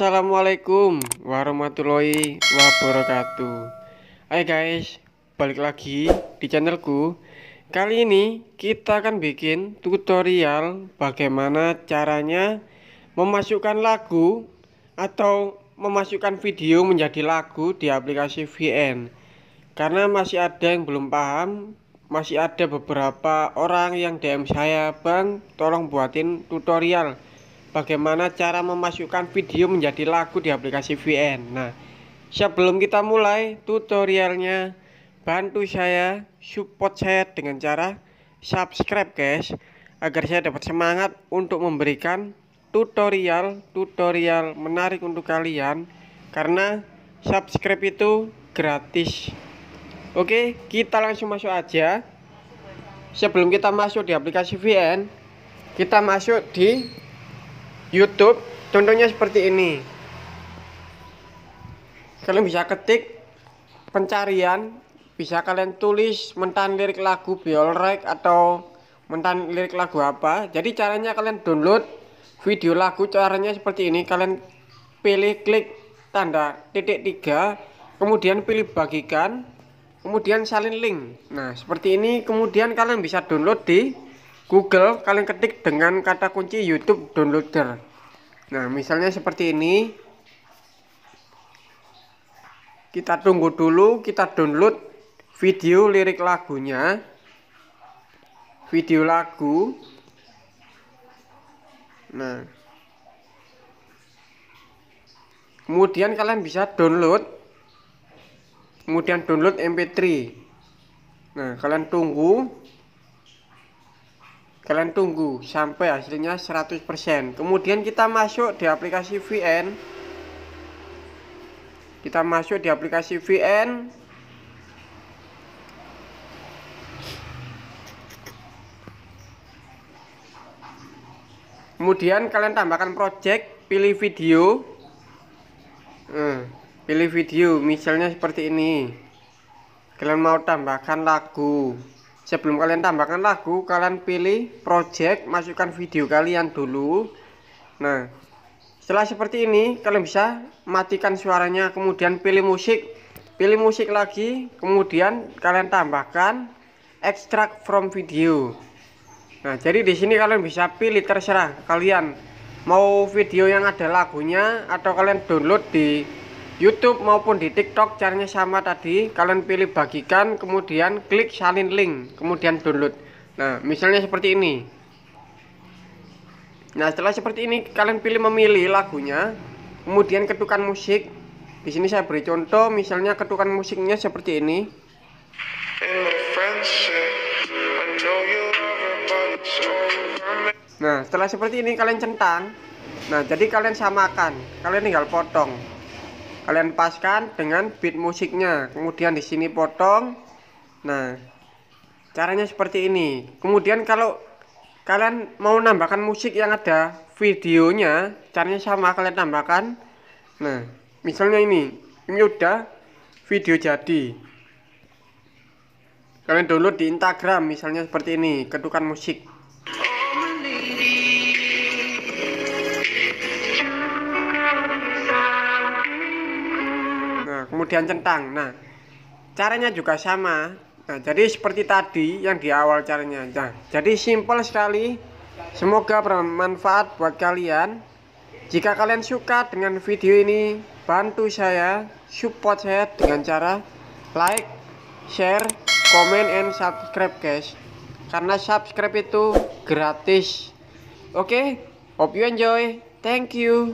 Assalamualaikum warahmatullahi wabarakatuh Hai guys, balik lagi di channelku Kali ini kita akan bikin tutorial bagaimana caranya memasukkan lagu Atau memasukkan video menjadi lagu di aplikasi VN Karena masih ada yang belum paham Masih ada beberapa orang yang DM saya Bang, tolong buatin tutorial bagaimana cara memasukkan video menjadi lagu di aplikasi VN. Nah, sebelum kita mulai tutorialnya, bantu saya, support saya dengan cara subscribe guys, agar saya dapat semangat untuk memberikan tutorial-tutorial menarik untuk kalian, karena subscribe itu gratis. Oke, kita langsung masuk aja. Sebelum kita masuk di aplikasi VN, kita masuk di YouTube contohnya seperti ini kalian bisa ketik pencarian bisa kalian tulis mentan lirik lagu biolrek atau mentan lirik lagu apa jadi caranya kalian download video lagu caranya seperti ini kalian pilih klik tanda titik tiga kemudian pilih bagikan kemudian salin link nah seperti ini kemudian kalian bisa download di Google kalian ketik dengan kata kunci YouTube Downloader nah misalnya seperti ini kita tunggu dulu kita download video lirik lagunya video lagu nah kemudian kalian bisa download kemudian download mp3 nah kalian tunggu kalian tunggu sampai hasilnya 100% kemudian kita masuk di aplikasi VN kita masuk di aplikasi VN kemudian kalian tambahkan project pilih video hmm, pilih video misalnya seperti ini kalian mau tambahkan lagu Sebelum kalian tambahkan lagu, kalian pilih project, masukkan video kalian dulu. Nah, setelah seperti ini, kalian bisa matikan suaranya, kemudian pilih musik, pilih musik lagi, kemudian kalian tambahkan extract from video. Nah, jadi di sini kalian bisa pilih terserah kalian mau video yang ada lagunya atau kalian download di YouTube maupun di TikTok caranya sama tadi kalian pilih bagikan kemudian klik salin link kemudian download nah misalnya seperti ini nah setelah seperti ini kalian pilih memilih lagunya kemudian ketukan musik di sini saya beri contoh misalnya ketukan musiknya seperti ini nah setelah seperti ini kalian centang nah jadi kalian samakan kalian tinggal potong kalian paskan dengan beat musiknya kemudian di sini potong nah caranya seperti ini kemudian kalau kalian mau nambahkan musik yang ada videonya caranya sama kalian tambahkan nah misalnya ini ini udah video jadi kalian download di Instagram misalnya seperti ini ketukan musik kemudian centang. Nah, caranya juga sama. Nah, jadi seperti tadi yang di awal caranya. Nah, jadi simple sekali. Semoga bermanfaat buat kalian. Jika kalian suka dengan video ini, bantu saya, support saya dengan cara like, share, comment, and subscribe guys. Karena subscribe itu gratis. Oke, okay? hope you enjoy. Thank you.